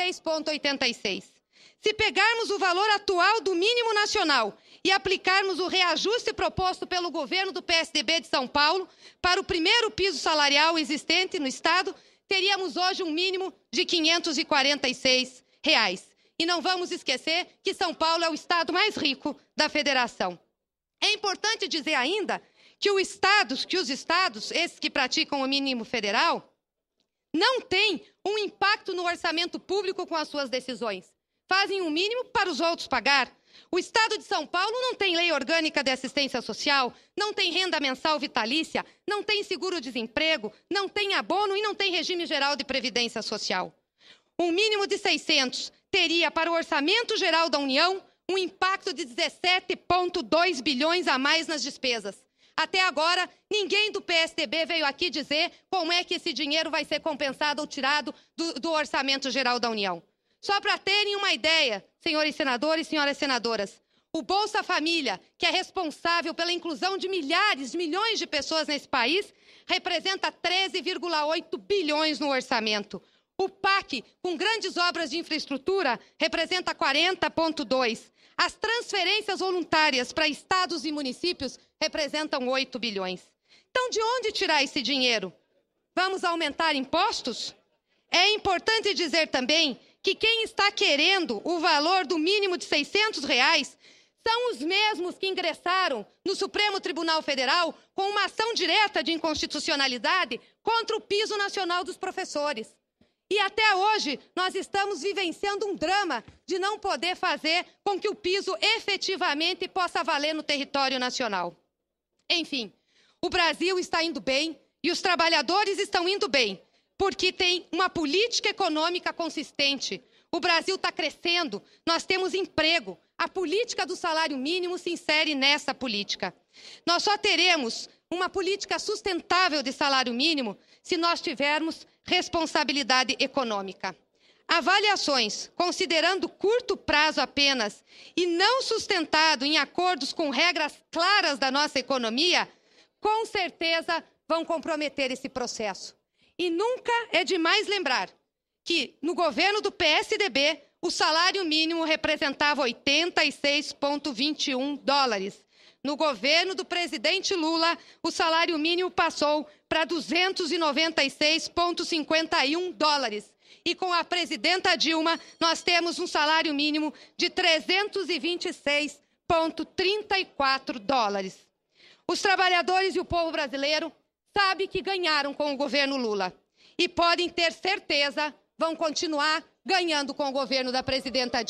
6,86. Se pegarmos o valor atual do mínimo nacional e aplicarmos o reajuste proposto pelo governo do PSDB de São Paulo para o primeiro piso salarial existente no Estado, teríamos hoje um mínimo de R$ 546. Reais. E não vamos esquecer que São Paulo é o estado mais rico da federação. É importante dizer ainda que, o que os estados, esses que praticam o mínimo federal, não têm um impacto no orçamento público com as suas decisões. Fazem o um mínimo para os outros pagar. O Estado de São Paulo não tem lei orgânica de assistência social, não tem renda mensal vitalícia, não tem seguro-desemprego, não tem abono e não tem regime geral de previdência social. Um mínimo de 600 teria para o orçamento geral da União um impacto de 17,2 bilhões a mais nas despesas. Até agora, ninguém do PSDB veio aqui dizer como é que esse dinheiro vai ser compensado ou tirado do, do Orçamento Geral da União. Só para terem uma ideia, senhores senadores e senhoras senadoras, o Bolsa Família, que é responsável pela inclusão de milhares, milhões de pessoas nesse país, representa 13,8 bilhões no orçamento. O PAC, com grandes obras de infraestrutura, representa 40,2. As transferências voluntárias para estados e municípios representam 8 bilhões. Então, de onde tirar esse dinheiro? Vamos aumentar impostos? É importante dizer também que quem está querendo o valor do mínimo de 600 reais são os mesmos que ingressaram no Supremo Tribunal Federal com uma ação direta de inconstitucionalidade contra o piso nacional dos professores. E até hoje, nós estamos vivenciando um drama de não poder fazer com que o piso efetivamente possa valer no território nacional. Enfim, o Brasil está indo bem e os trabalhadores estão indo bem, porque tem uma política econômica consistente. O Brasil está crescendo, nós temos emprego. A política do salário mínimo se insere nessa política. Nós só teremos uma política sustentável de salário mínimo se nós tivermos responsabilidade econômica. Avaliações, considerando curto prazo apenas e não sustentado em acordos com regras claras da nossa economia, com certeza vão comprometer esse processo. E nunca é demais lembrar que, no governo do PSDB, o salário mínimo representava 86,21 dólares no governo do presidente Lula, o salário mínimo passou para 296,51 dólares. E com a presidenta Dilma, nós temos um salário mínimo de 326,34 dólares. Os trabalhadores e o povo brasileiro sabem que ganharam com o governo Lula e podem ter certeza vão continuar ganhando com o governo da presidenta Dilma.